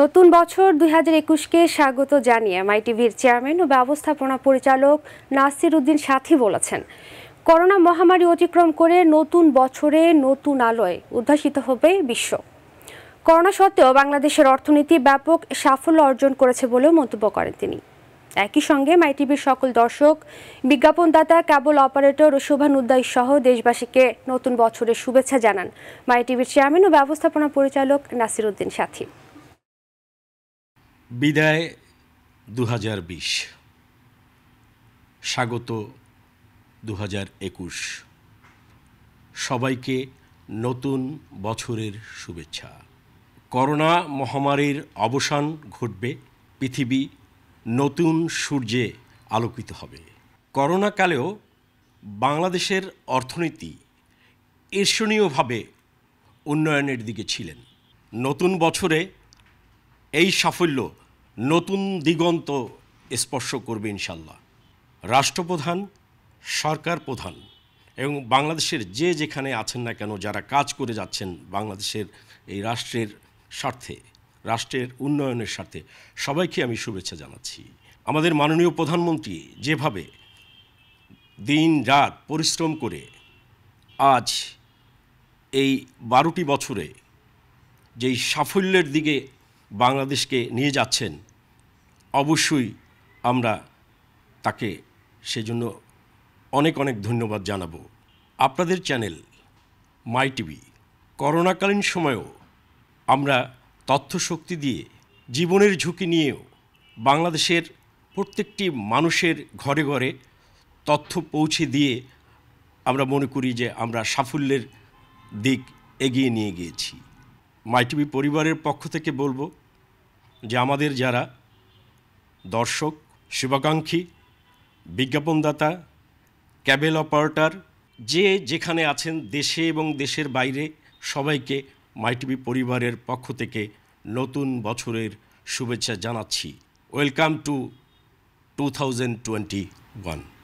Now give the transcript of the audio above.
নতুন বছর দুই হাজার একুশকে স্বাগত জানিয়ে মাইটিভির চেয়ারম্যান ও ব্যবস্থাপনা পরিচালক নাসির উদ্দিন সাথী বলেছেন করোনা মহামারী অতিক্রম করে নতুন বছরে নতুন আলোয় উদ্ভাসিত হবে বিশ্ব করোনা সত্ত্বেও বাংলাদেশের অর্থনীতি ব্যাপক সাফল্য অর্জন করেছে বলেও মন্তব্য করেন তিনি একই সঙ্গে মাইটিভির সকল দর্শক বিজ্ঞাপনদাতা কেবল অপারেটর ও শোভানুদ্দায় সহ দেশবাসীকে নতুন বছরের শুভেচ্ছা জানান মাইটিভির চেয়ারম্যান ও ব্যবস্থাপনা পরিচালক নাসির উদ্দিন সাথী বিদায় দু স্বাগত দু সবাইকে নতুন বছরের শুভেচ্ছা করোনা মহামারীর অবসান ঘটবে পৃথিবী নতুন সূর্যে আলোকিত হবে করোনাকালেও বাংলাদেশের অর্থনীতি ঈর্ষণীয়ভাবে উন্নয়নের দিকে ছিলেন নতুন বছরে এই সাফল্য নতুন দিগন্ত স্পর্শ করবে ইনশাল্লাহ রাষ্ট্রপ্রধান সরকার প্রধান এবং বাংলাদেশের যে যেখানে আছেন না কেন যারা কাজ করে যাচ্ছেন বাংলাদেশের এই রাষ্ট্রের স্বার্থে রাষ্ট্রের উন্নয়নের স্বার্থে সবাইকে আমি শুভেচ্ছা জানাচ্ছি আমাদের মাননীয় প্রধানমন্ত্রী যেভাবে দিন রাত পরিশ্রম করে আজ এই বারোটি বছরে যেই সাফল্যের দিকে বাংলাদেশকে নিয়ে যাচ্ছেন অবশ্যই আমরা তাকে সেজন্য অনেক অনেক ধন্যবাদ জানাব আপনাদের চ্যানেল মাই টিভি করোনাকালীন সময়েও আমরা তথ্য শক্তি দিয়ে জীবনের ঝুঁকি নিয়েও বাংলাদেশের প্রত্যেকটি মানুষের ঘরে ঘরে তথ্য পৌঁছে দিয়ে আমরা মনে করি যে আমরা সাফল্যের দিক এগিয়ে নিয়ে গিয়েছি মাইটিভি পরিবারের পক্ষ থেকে বলবো যে আমাদের যারা দর্শক শুভাকাঙ্ক্ষী বিজ্ঞাপনদাতা ক্যাবেল অপারেটর যে যেখানে আছেন দেশে এবং দেশের বাইরে সবাইকে মাইটিভি পরিবারের পক্ষ থেকে নতুন বছরের শুভেচ্ছা জানাচ্ছি welcome to two thousand twenty one